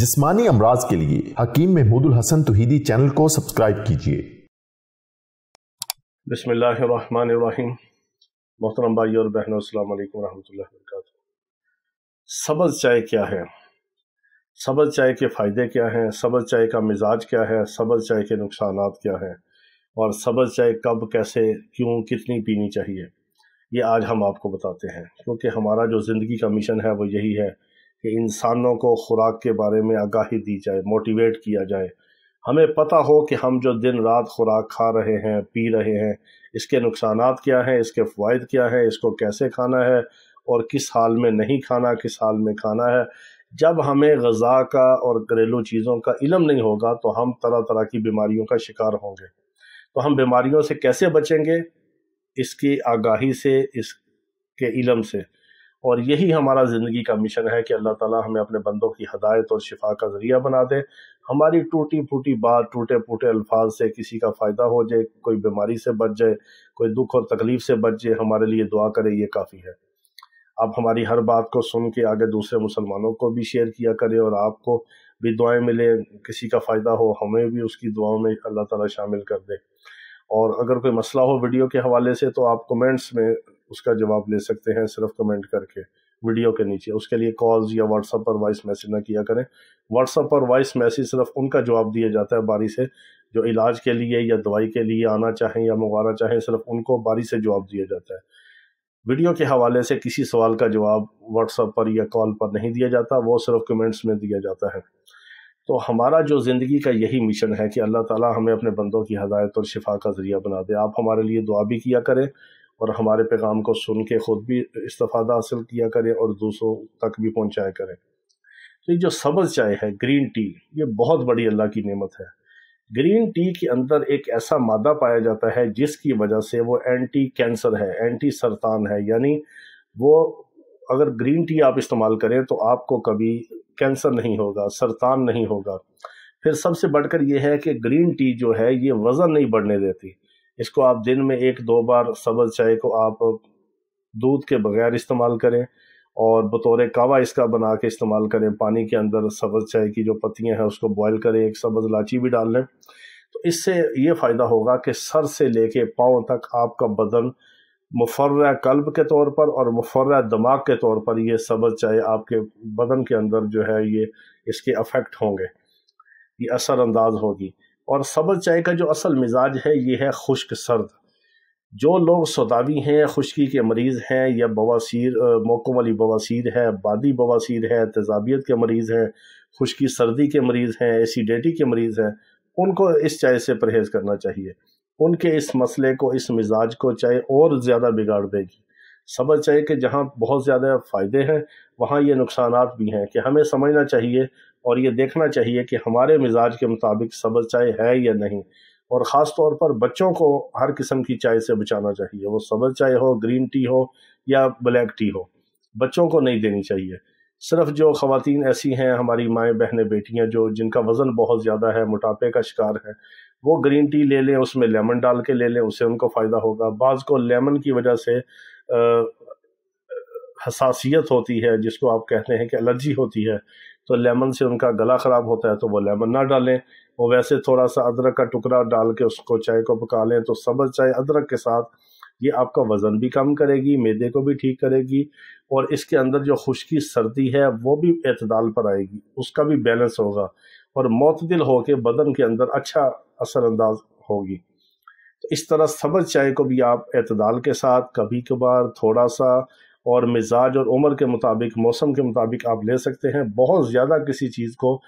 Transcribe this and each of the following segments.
जिस्मानी अमराज के लिए हकीम महमूदुल हसन तोहीदी चैनल को सब्सक्राइब कीजिए बसमीम मोहतरम भाई और बहनों अलैक्म वरहमतुल्लाहि सब्ज़ चाय क्या है सब्ज़ चाय के फ़ायदे क्या हैं सबज चाय का मिजाज क्या है सबज चाय के नुकसान क्या हैं और सबज चाय कब कैसे क्यों कितनी पीनी चाहिए ये आज हम आपको बताते हैं क्योंकि हमारा जो ज़िंदगी का मिशन है वो यही है कि इंसानों को खुराक के बारे में आगाही दी जाए मोटिवेट किया जाए हमें पता हो कि हम जो दिन रात खुराक खा रहे हैं पी रहे हैं इसके नुकसान क्या हैं इसके फ़वाद क्या हैं इसको कैसे खाना है और किस हाल में नहीं खाना किस हाल में खाना है जब हमें गज़ा का और घरेलू चीज़ों का इलम नहीं होगा तो हम तरह तरह की बीमारियों का शिकार होंगे तो हम बीमारियों से कैसे बचेंगे इसकी आगाही से इसके इलम से और यही हमारा ज़िंदगी का मिशन है कि अल्लाह ताला हमें अपने बंदों की हदायत और शिफा का ज़रिया बना दे हमारी टूटी फूटी बात टूटे फूटे अल्फाज से किसी का फ़ायदा हो जाए कोई बीमारी से बच जाए कोई दुख और तकलीफ़ से बच जाए हमारे लिए दुआ करें ये काफ़ी है आप हमारी हर बात को सुन के आगे दूसरे मुसलमानों को भी शेयर किया करें और आपको भी दुआएं मिले किसी का फ़ायदा हो हमें भी उसकी दुआओं में अल्लाह ताला शामिल कर दे और अगर कोई मसला हो वीडियो के हवाले से तो आप कमेंट्स में उसका जवाब ले सकते हैं सिर्फ कमेंट करके वीडियो के नीचे उसके लिए कॉल्स या व्हाट्सअप पर वॉइस मैसेज ना किया करें व्हाट्सअप पर वॉइस मैसेज सिर्फ उनका जवाब दिया जाता है बारी से जो इलाज के लिए या दवाई के लिए आना चाहें या मंगवाना चाहें सिर्फ उनको बारी से जवाब दिया जाता है वीडियो के हवाले से किसी सवाल का जवाब व्हाट्सअप पर या कॉल पर नहीं दिया जाता वो सिर्फ कमेंट्स में दिया जाता है तो हमारा जो ज़िंदगी का यही मिशन है कि अल्लाह ताला हमें अपने बंदों की हदायत और शिफा का ज़रिया बना दे आप हमारे लिए दुआ भी किया करें और हमारे पैगाम को सुन के ख़ुद भी इस्तफ़ादा हासिल किया करें और दूसरों तक भी पहुँचाया करें तो ये जो सब्ज़ चाय है ग्रीन टी ये बहुत बड़ी अल्लाह की नेमत है ग्रीन टी के अंदर एक ऐसा मादा पाया जाता है जिसकी वजह से वो एंटी कैंसर है एंटी सरतान है यानी वो अगर ग्रीन टी आप इस्तेमाल करें तो आपको कभी कैंसर नहीं होगा सरतान नहीं होगा फिर सबसे बढ़कर यह है कि ग्रीन टी जो है ये वज़न नहीं बढ़ने देती इसको आप दिन में एक दो बार सब्ज चाय को आप दूध के बगैर इस्तेमाल करें और बतौर कावा इसका बना के इस्तेमाल करें पानी के अंदर सब्ज चाय की जो पत्तियां हैं उसको बॉईल करें एक सब्ज इलाची भी डाल लें तो इससे ये फ़ायदा होगा कि सर से लेके पाँव तक आपका बदन मुफर कल्ब के तौर पर और मुफर दिमाग के तौर पर ये सब्ज चाय आपके बदन के अंदर जो है ये इसके अफेक्ट होंगे ये असरअंदाज होगी और सबर चाय का जो असल मिजाज है ये है खुश्क सर्द जो लोग सदावी हैं खुश्की के मरीज़ हैं या बवासीर मौकों वाली बवासीर है बादी बवासीर है तेजाबियत के मरीज़ हैं खुश्की सर्दी के मरीज़ हैं एसिडिटी के मरीज़ हैं उनको इस चाय से परहेज़ करना चाहिए उनके इस मसले को इस मिजाज को चाय और ज़्यादा बिगाड़ देगी समझ चाहिए कि जहाँ बहुत ज़्यादा फ़ायदे हैं वहाँ ये नुकसान भी हैं कि हमें समझना चाहिए और ये देखना चाहिए कि हमारे मिजाज के मुताबिक सबल चाय है या नहीं और ख़ास तौर पर बच्चों को हर किस्म की चाय से बचाना चाहिए वो सबल चाय हो ग्रीन टी हो या ब्लैक टी हो बच्चों को नहीं देनी चाहिए सिर्फ जो ख़वातीन ऐसी हैं हमारी माएँ बहनें बेटियाँ जो जिनका वज़न बहुत ज़्यादा है मोटापे का शिकार है वो ग्रीन टी ले लें उसमें लेमन डाल के ले लें उससे उनको फ़ायदा होगा बाज़ को लेमन की वजह से हसासीत होती है जिसको आप कहते हैं कि एलर्जी होती है तो लेमन से उनका गला ख़राब होता है तो वो लेमन ना डालें वो वैसे थोड़ा सा अदरक का टुकड़ा डाल के उसको चाय को पका लें तो सब्ज़ चाय अदरक के साथ ये आपका वज़न भी कम करेगी मैदे को भी ठीक करेगी और इसके अंदर जो खुश्की सर्दी है वो भी अतदाल पर आएगी उसका भी बैलेंस होगा और मतदिल होकर बदन के अंदर अच्छा असरअंदाज होगी तो इस तरह सबर चाय को भी आप अतदाल के साथ कभी कभार थोड़ा सा और मिजाज और उम्र के मुताबिक मौसम के मुताबिक आप ले सकते हैं बहुत ज़्यादा किसी चीज़ को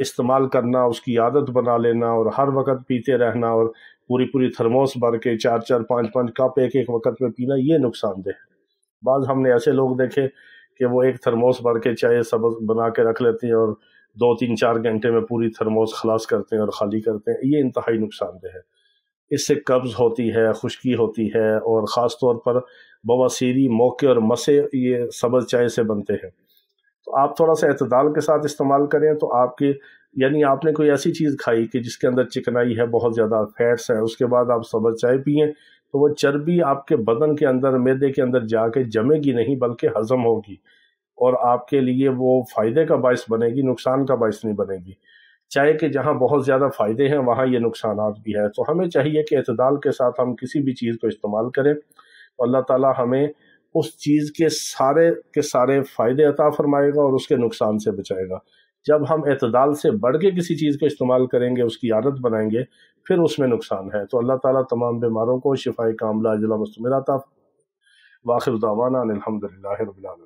इस्तेमाल करना उसकी आदत बना लेना और हर वक्त पीते रहना और पूरी पूरी थर्मोस भर के चार चार पाँच पाँच कप एक एक वक्त में पीना ये नुकसानदेह है बाद हमने ऐसे लोग देखे कि वो एक थर्मोस भर के चाय सब बना के रख लेते हैं और दो तीन चार घंटे में पूरी थर्मोस खलास करते हैं और खाली करते हैं ये इंतहाई नुकसानदेह है इससे कब्ज़ होती है खुश्की होती है और ख़ास तौर पर बवासीरी मौके और मसे ये सबज चाय से बनते हैं तो आप थोड़ा सा अतदाल के साथ इस्तेमाल करें तो आपके यानी आपने कोई ऐसी चीज़ खाई कि जिसके अंदर चिकनाई है बहुत ज़्यादा फैट्स है उसके बाद आप सबज चाय पिए तो वह चर्बी आपके बदन के अंदर मैदे के अंदर जाके जमेगी नहीं बल्कि हज़म होगी और आपके लिए वो फ़ायदे का बायस बनेगी नुकसान का बायस नहीं बनेगी चाहे कि जहाँ बहुत ज़्यादा फ़ायदे हैं वहाँ ये नुकसान भी है तो हमें चाहिए कि अतदाल के साथ हम किसी भी चीज़ को इस्तेमाल करें अल्लाह ताला हमें उस चीज़ के सारे के सारे फ़ायदे अता फरमाएगा और उसके नुकसान से बचाएगा जब हम अतदाल से बढ़ के किसी चीज़ को इस्तेमाल करेंगे उसकी आदत बनाएंगे फिर उसमें नुकसान है तो अल्लाह ताला तमाम बीमारों को शिफाई कामला जिला मस्तमरा था वाखिर दावाना अलहमदिल्ला